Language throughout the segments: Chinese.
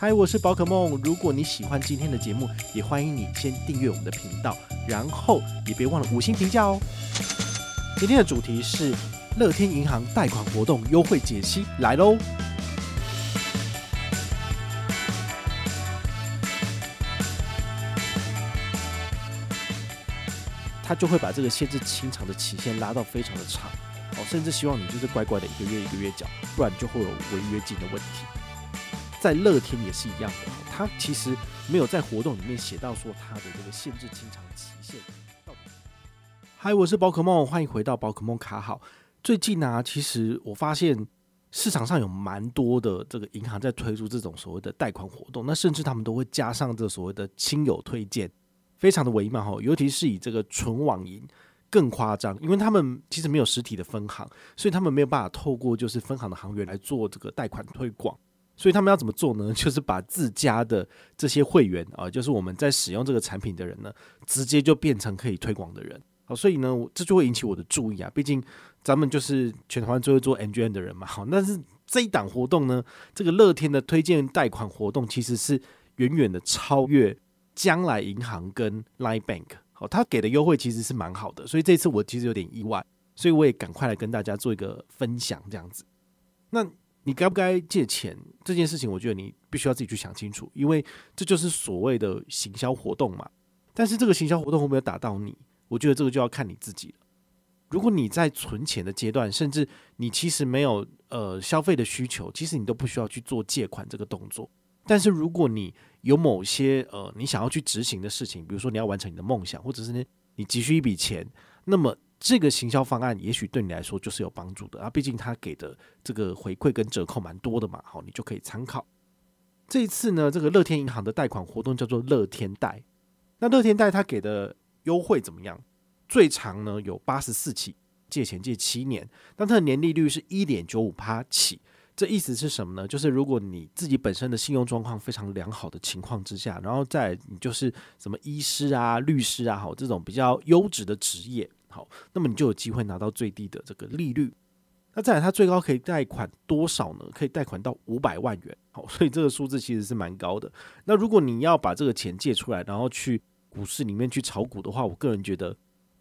嗨，我是宝可梦。如果你喜欢今天的节目，也欢迎你先订阅我们的频道，然后也别忘了五星评价哦。今天的主题是乐天银行贷款活动优惠解析，来喽。他就会把这个限制清偿的期限拉到非常的长，哦，甚至希望你就是乖乖的一个月一个月缴，不然就会有违约金的问题。在乐天也是一样的，他其实没有在活动里面写到说他的这个限制清偿期限。嗨，我是宝可梦，欢迎回到宝可梦卡号。最近呢，其实我发现市场上有蛮多的这个银行在推出这种所谓的贷款活动，那甚至他们都会加上这所谓的亲友推荐，非常的微妙哈。尤其是以这个纯网银更夸张，因为他们其实没有实体的分行，所以他们没有办法透过就是分行的行员来做这个贷款推广。所以他们要怎么做呢？就是把自家的这些会员啊，就是我们在使用这个产品的人呢，直接就变成可以推广的人。好，所以呢，这就会引起我的注意啊。毕竟咱们就是全台湾最会做 N G N 的人嘛。好，但是这一档活动呢，这个乐天的推荐贷款活动其实是远远的超越将来银行跟 Line Bank。好，他给的优惠其实是蛮好的，所以这次我其实有点意外，所以我也赶快来跟大家做一个分享这样子。那。你该不该借钱这件事情，我觉得你必须要自己去想清楚，因为这就是所谓的行销活动嘛。但是这个行销活动会不会打到你，我觉得这个就要看你自己了。如果你在存钱的阶段，甚至你其实没有呃消费的需求，其实你都不需要去做借款这个动作。但是如果你有某些呃你想要去执行的事情，比如说你要完成你的梦想，或者是你急需一笔钱，那么。这个行销方案也许对你来说就是有帮助的啊，毕竟他给的这个回馈跟折扣蛮多的嘛，好，你就可以参考。这一次呢，这个乐天银行的贷款活动叫做乐天贷，那乐天贷它给的优惠怎么样？最长呢有八十四期，借钱借七年，但它的年利率是一点九五趴起。这意思是什么呢？就是如果你自己本身的信用状况非常良好的情况之下，然后在你就是什么医师啊、律师啊，好这种比较优质的职业。好，那么你就有机会拿到最低的这个利率。那再来，它最高可以贷款多少呢？可以贷款到五百万元。好，所以这个数字其实是蛮高的。那如果你要把这个钱借出来，然后去股市里面去炒股的话，我个人觉得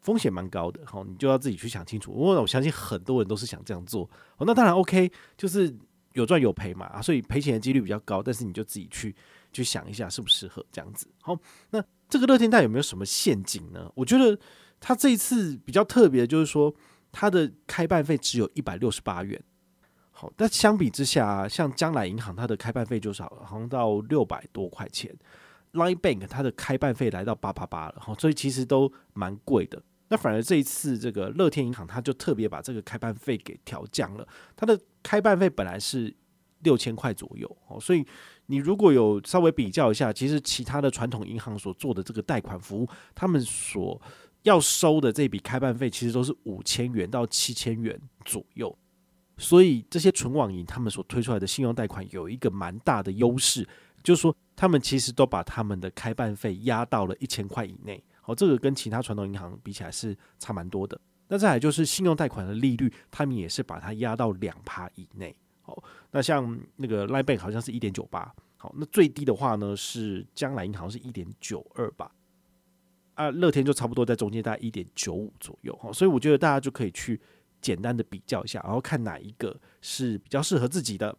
风险蛮高的。好，你就要自己去想清楚。不过我相信很多人都是想这样做。好，那当然 OK，就是有赚有赔嘛。啊，所以赔钱的几率比较高，但是你就自己去去想一下适不适合这样子。好，那这个乐天贷有没有什么陷阱呢？我觉得。他这一次比较特别的就是说，他的开办费只有一百六十八元。好，但相比之下，像将来银行它的开办费就少，好像到六百多块钱，Line Bank 它的开办费来到八八八了。好，所以其实都蛮贵的。那反而这一次这个乐天银行，它就特别把这个开办费给调降了。它的开办费本来是六千块左右。哦，所以你如果有稍微比较一下，其实其他的传统银行所做的这个贷款服务，他们所要收的这笔开办费其实都是五千元到七千元左右，所以这些纯网银他们所推出来的信用贷款有一个蛮大的优势，就是说他们其实都把他们的开办费压到了一千块以内。好，这个跟其他传统银行比起来是差蛮多的。那再来就是信用贷款的利率，他们也是把它压到两趴以内。好，那像那个 l 贝 Bank 好像是一点九八，好，那最低的话呢是将来银行是一点九二吧。啊，乐天就差不多在中间，大概一点九五左右哈，所以我觉得大家就可以去简单的比较一下，然后看哪一个是比较适合自己的。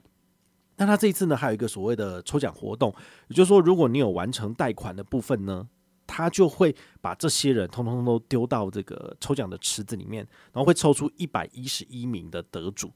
那他这一次呢，还有一个所谓的抽奖活动，也就是说，如果你有完成贷款的部分呢，他就会把这些人通通都丢到这个抽奖的池子里面，然后会抽出一百一十一名的得主，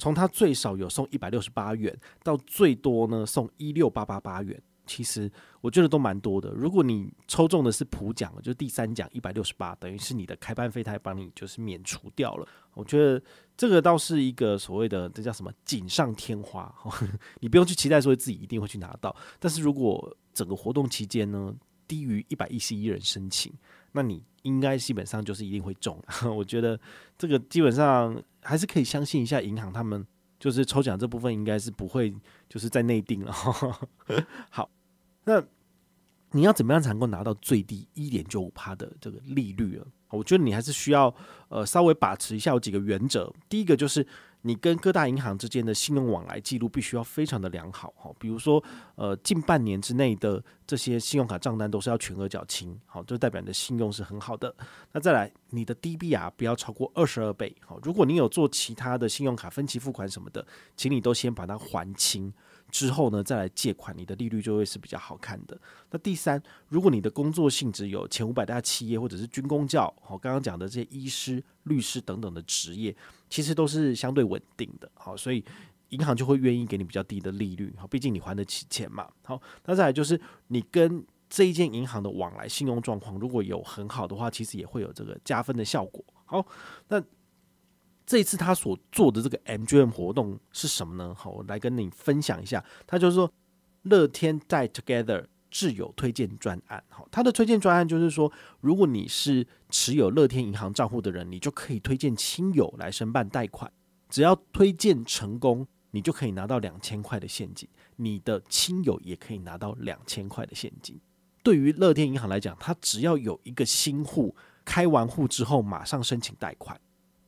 从他最少有送一百六十八元，到最多呢送一六八八八元。其实我觉得都蛮多的。如果你抽中的是普奖，就是第三奖一百六十八，等于是你的开办费，他也帮你就是免除掉了。我觉得这个倒是一个所谓的这叫什么锦上添花，你不用去期待说自己一定会去拿到。但是如果整个活动期间呢，低于一百一十一人申请，那你应该基本上就是一定会中。我觉得这个基本上还是可以相信一下银行他们。就是抽奖这部分应该是不会，就是在内定了。好，那你要怎么样才能够拿到最低一点九五帕的这个利率啊？我觉得你还是需要呃稍微把持一下，有几个原则。第一个就是。你跟各大银行之间的信用往来记录必须要非常的良好哈，比如说，呃，近半年之内的这些信用卡账单都是要全额缴清，好，这代表你的信用是很好的。那再来，你的 D B R 不要超过二十二倍，好，如果你有做其他的信用卡分期付款什么的，请你都先把它还清。之后呢，再来借款，你的利率就会是比较好看的。那第三，如果你的工作性质有前五百大企业或者是军工教，好，刚刚讲的这些医师、律师等等的职业，其实都是相对稳定的，好，所以银行就会愿意给你比较低的利率，好，毕竟你还得起钱嘛。好，那再来就是你跟这一间银行的往来信用状况如果有很好的话，其实也会有这个加分的效果。好，那。这次他所做的这个 MGM 活动是什么呢？好，我来跟你分享一下。他就是说，乐天在 Together 挚友推荐专案。好，他的推荐专案就是说，如果你是持有乐天银行账户的人，你就可以推荐亲友来申办贷款。只要推荐成功，你就可以拿到两千块的现金，你的亲友也可以拿到两千块的现金。对于乐天银行来讲，他只要有一个新户开完户之后，马上申请贷款。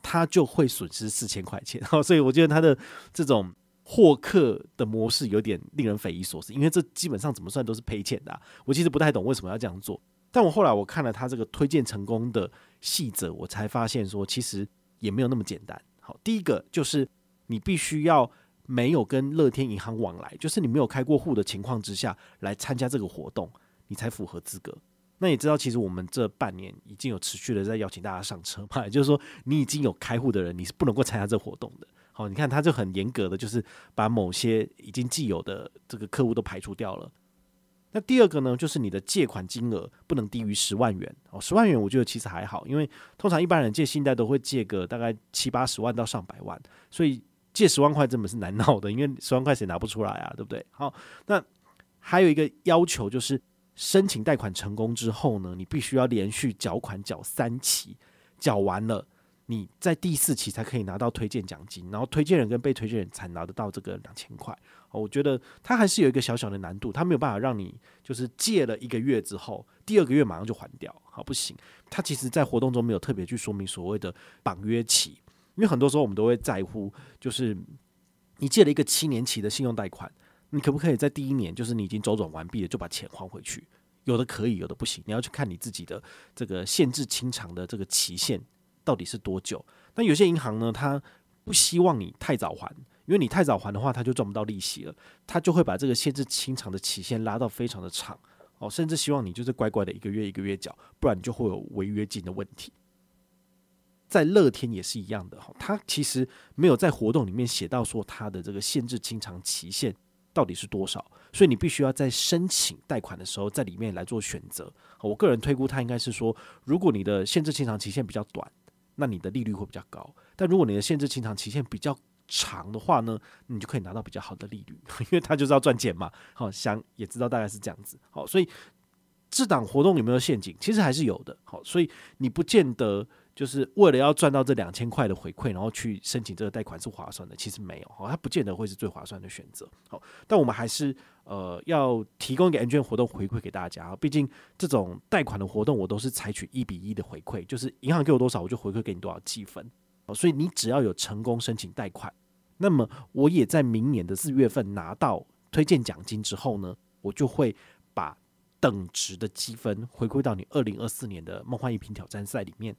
他就会损失四千块钱，所以我觉得他的这种获客的模式有点令人匪夷所思，因为这基本上怎么算都是赔钱的。我其实不太懂为什么要这样做，但我后来我看了他这个推荐成功的细则，我才发现说其实也没有那么简单。好，第一个就是你必须要没有跟乐天银行往来，就是你没有开过户的情况之下，来参加这个活动，你才符合资格。那也知道，其实我们这半年已经有持续的在邀请大家上车嘛，也就是说，你已经有开户的人，你是不能够参加这活动的。好，你看他就很严格的，就是把某些已经既有的这个客户都排除掉了。那第二个呢，就是你的借款金额不能低于十万元哦，十万元我觉得其实还好，因为通常一般人借信贷都会借个大概七八十万到上百万，所以借十万块真本是难闹的，因为十万块谁拿不出来啊，对不对？好，那还有一个要求就是。申请贷款成功之后呢，你必须要连续缴款缴三期，缴完了，你在第四期才可以拿到推荐奖金，然后推荐人跟被推荐人才拿得到这个两千块。我觉得它还是有一个小小的难度，它没有办法让你就是借了一个月之后，第二个月马上就还掉，好不行。它其实在活动中没有特别去说明所谓的绑约期，因为很多时候我们都会在乎，就是你借了一个七年期的信用贷款。你可不可以在第一年，就是你已经周转完毕了，就把钱还回去？有的可以，有的不行。你要去看你自己的这个限制清偿的这个期限到底是多久。那有些银行呢，它不希望你太早还，因为你太早还的话，它就赚不到利息了，它就会把这个限制清偿的期限拉到非常的长哦，甚至希望你就是乖乖的一个月一个月缴，不然你就会有违约金的问题。在乐天也是一样的哈，它其实没有在活动里面写到说它的这个限制清偿期限。到底是多少？所以你必须要在申请贷款的时候，在里面来做选择。我个人推估，它应该是说，如果你的限制清偿期限比较短，那你的利率会比较高；但如果你的限制清偿期限比较长的话呢，你就可以拿到比较好的利率，因为它就是要赚钱嘛。好，想也知道大概是这样子。好，所以这档活动有没有陷阱？其实还是有的。好，所以你不见得。就是为了要赚到这两千块的回馈，然后去申请这个贷款是划算的，其实没有哦，它不见得会是最划算的选择。好，但我们还是呃要提供给安卷活动回馈给大家。毕竟这种贷款的活动，我都是采取一比一的回馈，就是银行给我多少，我就回馈给你多少积分。所以你只要有成功申请贷款，那么我也在明年的四月份拿到推荐奖金之后呢，我就会把等值的积分回馈到你二零二四年的梦幻一品挑战赛里面。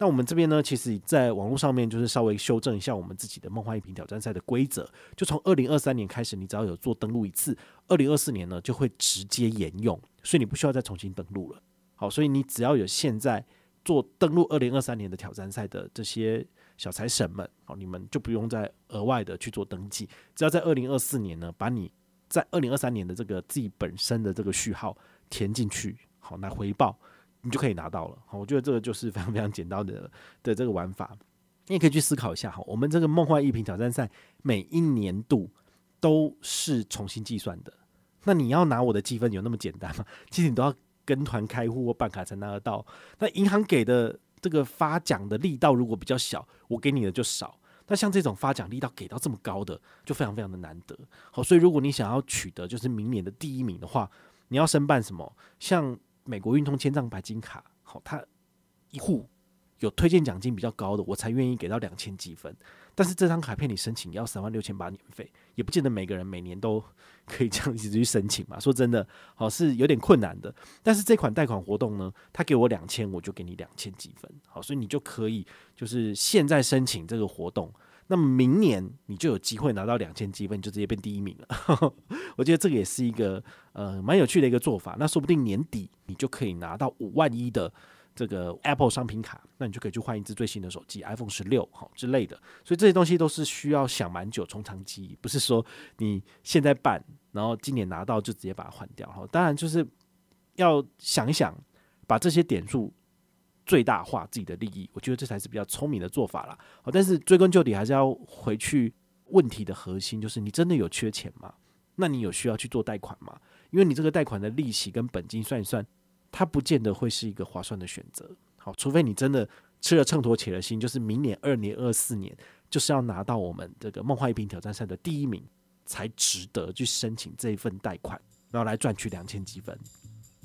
那我们这边呢，其实在网络上面就是稍微修正一下我们自己的梦幻一瓶挑战赛的规则，就从二零二三年开始，你只要有做登录一次，二零二四年呢就会直接沿用，所以你不需要再重新登录了。好，所以你只要有现在做登录二零二三年的挑战赛的这些小财神们，好，你们就不用再额外的去做登记，只要在二零二四年呢，把你在二零二三年的这个自己本身的这个序号填进去，好，来回报。你就可以拿到了，好，我觉得这个就是非常非常简单的的这个玩法，你也可以去思考一下哈。我们这个梦幻一品挑战赛每一年度都是重新计算的，那你要拿我的积分有那么简单吗？其实你都要跟团开户或办卡才拿得到。那银行给的这个发奖的力道如果比较小，我给你的就少。那像这种发奖力道给到这么高的，就非常非常的难得。好，所以如果你想要取得就是明年的第一名的话，你要申办什么？像。美国运通千账白金卡，好，他一户有推荐奖金比较高的，我才愿意给到两千积分。但是这张卡片你申请要三万六千八年费，也不见得每个人每年都可以这样子去申请嘛。说真的，好是有点困难的。但是这款贷款活动呢，他给我两千，我就给你两千积分，好，所以你就可以就是现在申请这个活动。那么明年你就有机会拿到两千积分，你就直接变第一名了。我觉得这个也是一个呃蛮有趣的一个做法。那说不定年底你就可以拿到五万一的这个 Apple 商品卡，那你就可以去换一支最新的手机 iPhone 十六好之类的。所以这些东西都是需要想蛮久，从长计议，不是说你现在办，然后今年拿到就直接把它换掉。哈，当然就是要想一想把这些点数。最大化自己的利益，我觉得这才是比较聪明的做法啦。好，但是追根究底还是要回去问题的核心，就是你真的有缺钱吗？那你有需要去做贷款吗？因为你这个贷款的利息跟本金算一算，它不见得会是一个划算的选择。好，除非你真的吃了秤砣铁了心，就是明年、二年、二四年就是要拿到我们这个梦幻一瓶挑战赛的第一名，才值得去申请这一份贷款，然后来赚取两千积分。